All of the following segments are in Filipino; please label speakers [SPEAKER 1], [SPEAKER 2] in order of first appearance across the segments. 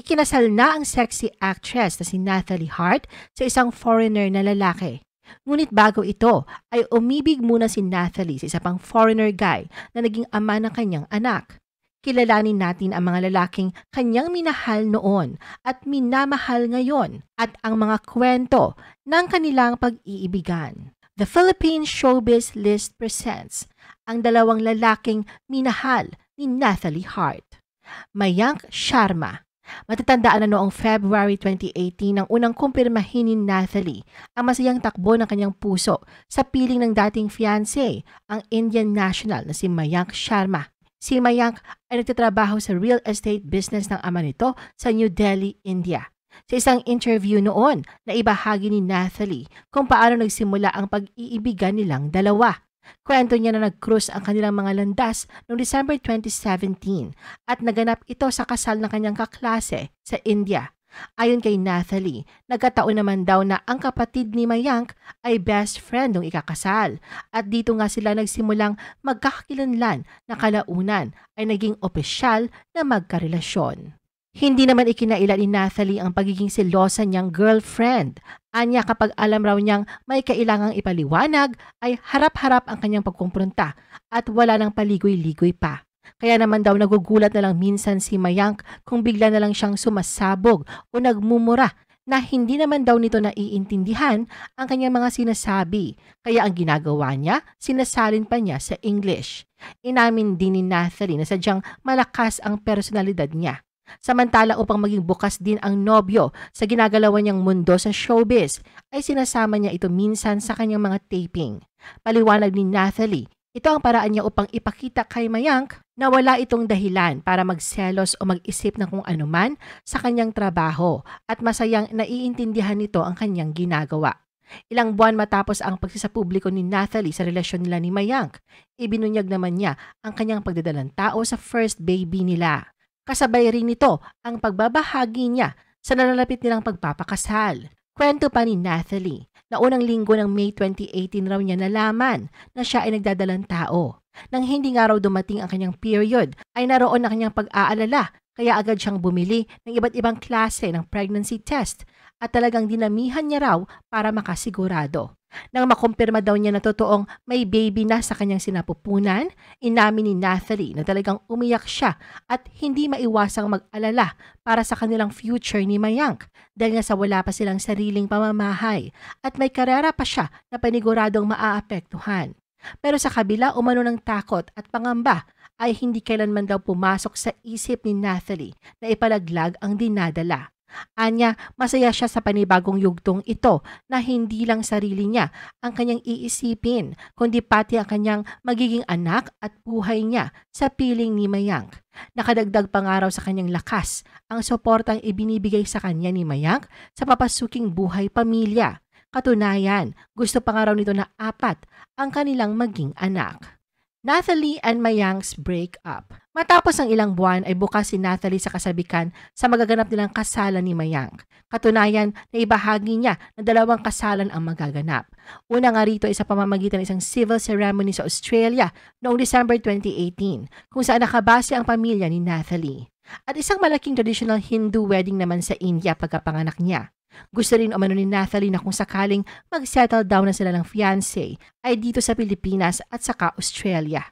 [SPEAKER 1] Ikinasal na ang sexy actress na si Natalie Hart sa isang foreigner na lalaki. Ngunit bago ito, ay umibig muna si Natalie sa isa pang foreigner guy na naging ama ng kanyang anak. Kilalanin natin ang mga lalaking kanyang minahal noon at minamahal ngayon at ang mga kwento ng kanilang pag-iibigan. The Philippine Showbiz List presents ang dalawang lalaking minahal ni Natalie Hart. Mayank Sharma Matatandaan na noong February 2018 nang unang kumpirmahin ni Nathalie ang masayang takbo ng kanyang puso sa piling ng dating fiancé, ang Indian national na si Mayank Sharma. Si Mayank ay nagtatrabaho sa real estate business ng ama nito sa New Delhi, India. Sa isang interview noon, naibahagi ni Nathalie kung paano nagsimula ang pag-iibigan nilang dalawa. Kwento niya na nag-cruise ang kanilang mga landas noong December 2017 at naganap ito sa kasal ng kanyang kaklase sa India. Ayon kay Nathalie, nagkataon naman daw na ang kapatid ni Mayank ay best friend ng ikakasal at dito nga sila nagsimulang magkakakilanlan na kalaunan ay naging opisyal na magkarelasyon. Hindi naman ikinailan ni Nathalie ang pagiging selosa niyang girlfriend. Anya kapag alam raw niyang may kailangang ipaliwanag ay harap-harap ang kanyang pagkumpronta at wala nang paligoy-ligoy pa. Kaya naman daw nagugulat na lang minsan si Mayank kung bigla na lang siyang sumasabog o nagmumura na hindi naman daw nito naiintindihan ang kanyang mga sinasabi. Kaya ang ginagawa niya, sinasalin pa niya sa English. Inamin din ni Nathalie na sadyang malakas ang personalidad niya Samantala upang maging bukas din ang nobyo sa ginagalawan niyang mundo sa showbiz, ay sinasama niya ito minsan sa kanyang mga taping. Paliwanag ni Nathalie, ito ang paraan niya upang ipakita kay Mayank na wala itong dahilan para magselos o mag-isip ng kung anuman sa kanyang trabaho at masayang naiintindihan nito ang kanyang ginagawa. Ilang buwan matapos ang pagsisapubliko ni Nathalie sa relasyon nila ni Mayank, ibinunyag naman niya ang kanyang pagdadalang tao sa first baby nila. Kasabay rin nito ang pagbabahagi niya sa nalalapit nilang pagpapakasal. Kwento pa ni Nathalie na unang linggo ng May 2018 raw niya nalaman na siya ay nagdadalang tao. Nang hindi nga raw dumating ang kanyang period ay naroon na kanyang pag-aalala kaya agad siyang bumili ng iba't ibang klase ng pregnancy test at talagang dinamihan niya raw para makasigurado. Nang makumpirma daw niya na totoong may baby na sa kanyang sinapupunan, inamin ni Nathalie na talagang umiyak siya at hindi maiwasang mag-alala para sa kanilang future ni Mayank dahil nga sa wala pa silang sariling pamamahay at may karera pa siya na paniguradong maaapektuhan. Pero sa kabila umano ng takot at pangamba ay hindi kailanman daw pumasok sa isip ni Nathalie na ipalaglag ang dinadala. Anya, masaya siya sa panibagong yugtong ito na hindi lang sarili niya ang kanyang iisipin, kundi pati ang kanyang magiging anak at buhay niya sa piling ni Mayank. Nakadagdag pangaraw sa kanyang lakas ang suportang ibinibigay sa kanya ni Mayank sa papasuking buhay pamilya. Katunayan, gusto pangaraw nito na apat ang kanilang maging anak. Natalie and Mayang's break up. Matapos ang ilang buwan ay bukas si Natalie sa kasabikan sa magaganap nilang kasalan ni Mayang. Katunayan na ibahagi niya na dalawang kasalan ang magaganap. Una nga rito ay sa pamamagitan ng isang civil ceremony sa Australia noong December 2018 kung saan nakabase ang pamilya ni Natalie. At isang malaking traditional Hindu wedding naman sa India pagkapanganak niya. Gusto rin umano ni Nathalie na kung sakaling mag-settle down na sila ng fiancé ay dito sa Pilipinas at saka Australia.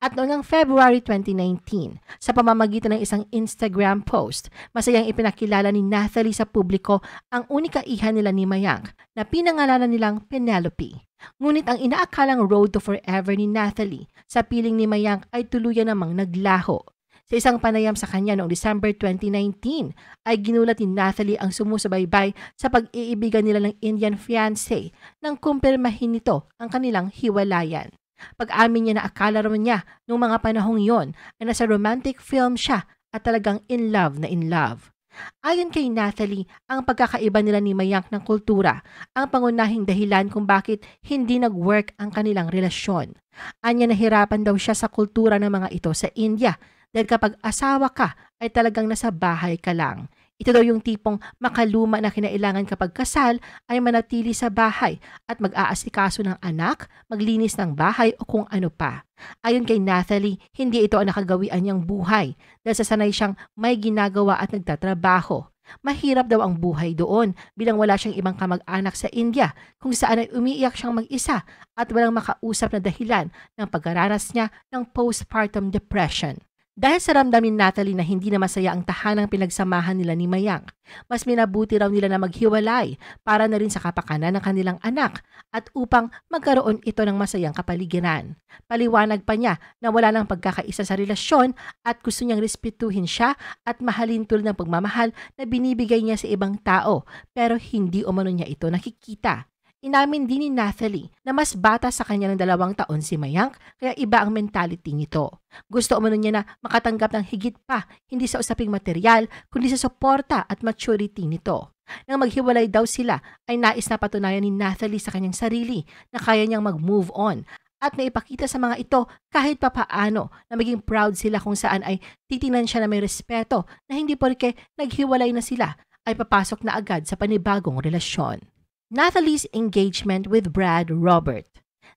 [SPEAKER 1] At noong February 2019, sa pamamagitan ng isang Instagram post, masayang ipinakilala ni Nathalie sa publiko ang unika iha nila ni Mayank na pinangalanan nilang Penelope. Ngunit ang inaakalang road to forever ni Nathalie sa piling ni Mayank ay tuluyan namang naglaho sa isang panayam sa kanya noong December 2019, ay ginulat ni Natalie ang sumusubaybay sa pag-iibigan nila ng Indian fiancé nang kumpirmahin nito ang kanilang hiwalayan. Pag-amin niya na akala raw niya noong mga panahong yon ay nasa romantic film siya at talagang in love na in love. Ayon kay Natalie, ang pagkakaiba nila ni Mayank ng kultura ang pangunahing dahilan kung bakit hindi nag-work ang kanilang relasyon. Anya nahirapan daw siya sa kultura ng mga ito sa India dahil kapag asawa ka, ay talagang nasa bahay ka lang. Ito daw yung tipong makaluma na kinailangan kapag kasal ay manatili sa bahay at mag-aasikaso ng anak, maglinis ng bahay o kung ano pa. Ayon kay Nathalie, hindi ito ang nakagawian niyang buhay dahil sasanay siyang may ginagawa at nagtatrabaho. Mahirap daw ang buhay doon bilang wala siyang ibang kamag-anak sa India kung saan ay umiiyak siyang mag-isa at walang makausap na dahilan ng pagkaranas niya ng postpartum depression. Dahil sa ramdamin Natalie na hindi na masaya ang tahanang pinagsamahan nila ni Mayang, mas minabuti raw nila na maghiwalay para na rin sa kapakanan ng kanilang anak at upang magkaroon ito ng masayang kapaligiran. Paliwanag pa niya na wala nang pagkakaisa sa relasyon at gusto niyang respetuhin siya at mahalin tulad ng pagmamahal na binibigay niya sa ibang tao pero hindi umano niya ito nakikita. Inamin din ni Nathalie na mas bata sa kanya ng dalawang taon si Mayank kaya iba ang mentality nito. Gusto umano niya na makatanggap ng higit pa hindi sa usaping material kundi sa suporta at maturity nito. Nang maghiwalay daw sila ay nais na patunayan ni Nathalie sa kanyang sarili na kaya niyang mag-move on at naipakita sa mga ito kahit papaano na maging proud sila kung saan ay titinan siya na may respeto na hindi porke naghiwalay na sila ay papasok na agad sa panibagong relasyon. Natalie's engagement with Brad Robert.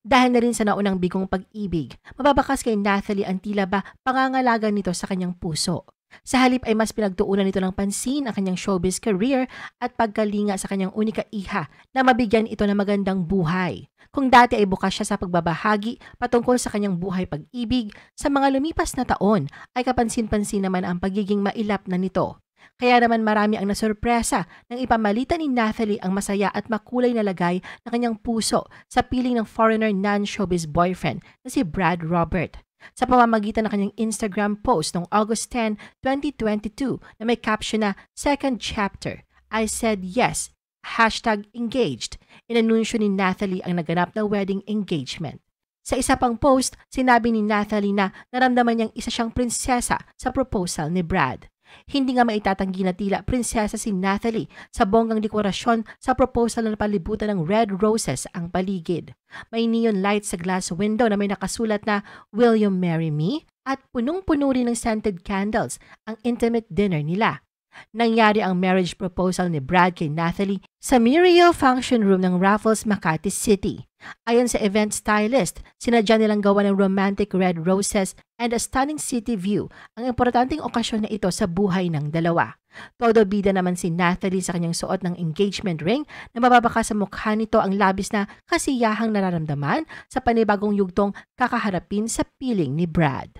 [SPEAKER 1] Dahil na rin sa naunang bigong pag-ibig, mababakas kay Natalie ang tila ba pangangalaga nito sa kanyang puso. Sa halip ay mas pinagtuunan nito ng pansin ang kanyang showbiz career at pagkalinga sa kanyang unika iha na mabigyan ito ng magandang buhay. Kung dati ay bukas siya sa pagbabahagi patungkol sa kanyang buhay pag-ibig, sa mga lumipas na taon ay kapansin-pansin naman ang pagiging mailap na nito. Kaya naman marami ang nasurpresa nang ipamalita ni Nathalie ang masaya at makulay na lagay ng kanyang puso sa piling ng foreigner non-showbiz boyfriend na si Brad Robert. Sa pamamagitan ng kanyang Instagram post noong August 10, 2022 na may caption na Second Chapter, I Said Yes, hashtag engaged, inanunsyo ni Nathalie ang naganap na wedding engagement. Sa isa pang post, sinabi ni Nathalie na naramdaman niyang isa siyang prinsesa sa proposal ni Brad. Hindi nga maitatanggi na tila prinsesa si Natalie sa bonggang dekorasyon sa proposal na palibutan ng red roses ang paligid. May neon light sa glass window na may nakasulat na Will you marry me? At punong-puno rin ng scented candles ang intimate dinner nila. Nangyari ang marriage proposal ni Brad kay Natalie sa Muriel Function Room ng Raffles, Makati City. Ayon sa event stylist, sinadya nilang gawa ng romantic red roses and a stunning city view ang importanteng okasyon na ito sa buhay ng dalawa. Todo bida naman si Natalie sa kanyang suot ng engagement ring na mababaka sa mukha nito ang labis na kasiyahang nararamdaman sa panibagong yugtong kakaharapin sa piling ni Brad.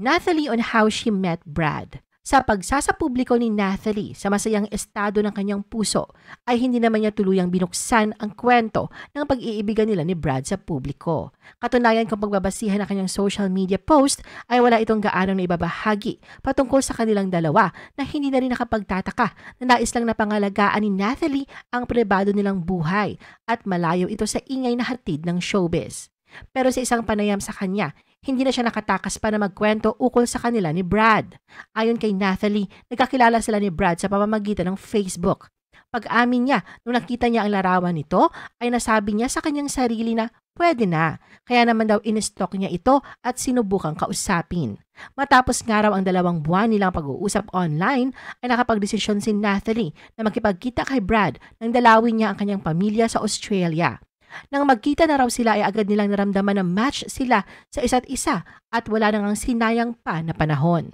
[SPEAKER 1] Natalie on how she met Brad. Sa pagsasapubliko ni Nathalie sa masayang estado ng kanyang puso ay hindi naman niya tuluyang binuksan ang kwento ng pag-iibigan nila ni Brad sa publiko. Katunayan kung pagbabasihan ng kanyang social media post ay wala itong gaanong na ibabahagi patungkol sa kanilang dalawa na hindi na rin nakapagtataka na nais lang na pangalagaan ni Nathalie ang pribado nilang buhay at malayo ito sa ingay na hatid ng showbiz. Pero sa isang panayam sa kanya, hindi na siya nakatakas pa na magkwento ukol sa kanila ni Brad. Ayon kay Nathalie, nagkakilala sila ni Brad sa pamamagitan ng Facebook. Pag-amin niya, nung nakita niya ang larawan nito, ay nasabi niya sa kanyang sarili na pwede na. Kaya naman daw in-stalk niya ito at sinubukang kausapin. Matapos nga raw ang dalawang buwan nilang pag-uusap online, ay nakapagdesisyon si Nathalie na makipagkita kay Brad nang dalawin niya ang kanyang pamilya sa Australia. Nang magkita na raw sila ay agad nilang naramdaman na match sila sa isa't isa at wala nang sinayang pa na panahon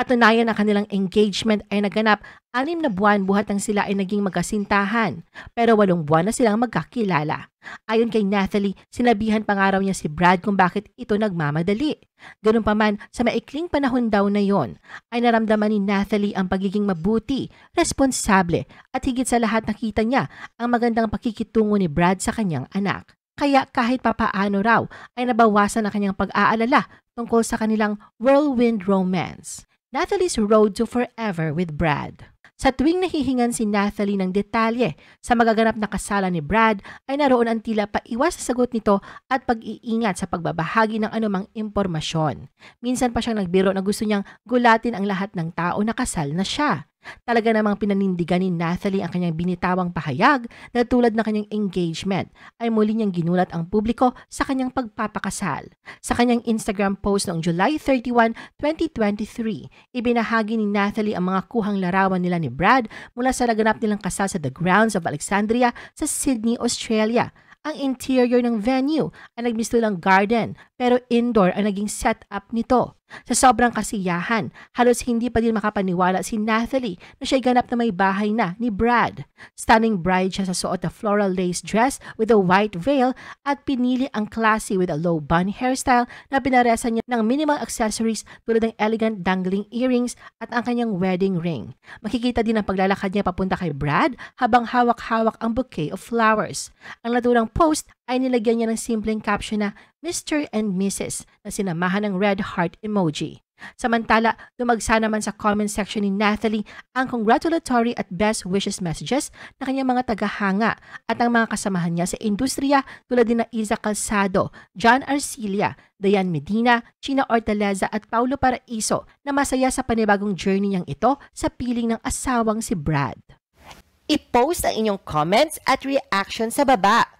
[SPEAKER 1] at Katunayan na kanilang engagement ay naganap anim na buwan buhat nang sila ay naging magkasintahan, pero walong buwan na silang magkakilala. Ayon kay Nathalie, sinabihan pangaraw niya si Brad kung bakit ito nagmamadali. Ganun pa man, sa maikling panahon daw na yon, ay naramdaman ni Nathalie ang pagiging mabuti, responsable, at higit sa lahat nakita niya ang magandang pakikitungo ni Brad sa kanyang anak kaya kahit papaano raw ay nabawasan ang kanyang pag-aalala tungkol sa kanilang whirlwind romance. Natalie's Road to Forever with Brad. Sa tuwing nahihingan si Natalie ng detalye sa magaganap na kasala ni Brad, ay naroon ang tila paiwas sa sagot nito at pag-iingat sa pagbabahagi ng anumang impormasyon. Minsan pa siyang nagbiro na gusto niyang gulatin ang lahat ng tao na kasal na siya. Talaga namang pinanindigan ni Nathalie ang kanyang binitawang pahayag na tulad ng kanyang engagement ay muli niyang ginulat ang publiko sa kanyang pagpapakasal. Sa kanyang Instagram post noong July 31, 2023, ibinahagi ni Nathalie ang mga kuhang larawan nila ni Brad mula sa naganap nilang kasal sa The Grounds of Alexandria sa Sydney, Australia ang interior ng venue ay nagmistulang garden pero indoor ang naging setup nito. Sa sobrang kasiyahan, halos hindi pa din makapaniwala si Nathalie na siya'y ganap na may bahay na ni Brad. Stunning bride siya sa suot na floral lace dress with a white veil at pinili ang classy with a low bun hairstyle na pinaresa niya ng minimal accessories tulad ng elegant dangling earrings at ang kanyang wedding ring. Makikita din ang paglalakad niya papunta kay Brad habang hawak-hawak ang bouquet of flowers. Ang naturang post ay nilagyan niya ng simpleng caption na Mr. and Mrs. na sinamahan ng red heart emoji. Samantala, dumagsa naman sa comment section ni Nathalie ang congratulatory at best wishes messages na kanyang mga tagahanga at ang mga kasamahan niya sa industriya tulad din na Isa Calzado, John Arcilia, Dayan Medina, China Ortaleza at Paulo Paraiso na masaya sa panibagong journey niyang ito sa piling ng asawang si Brad. I-post ang inyong comments at reaction sa baba.